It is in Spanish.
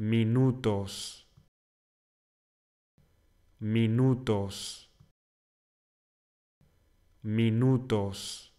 minutos, minutos, minutos.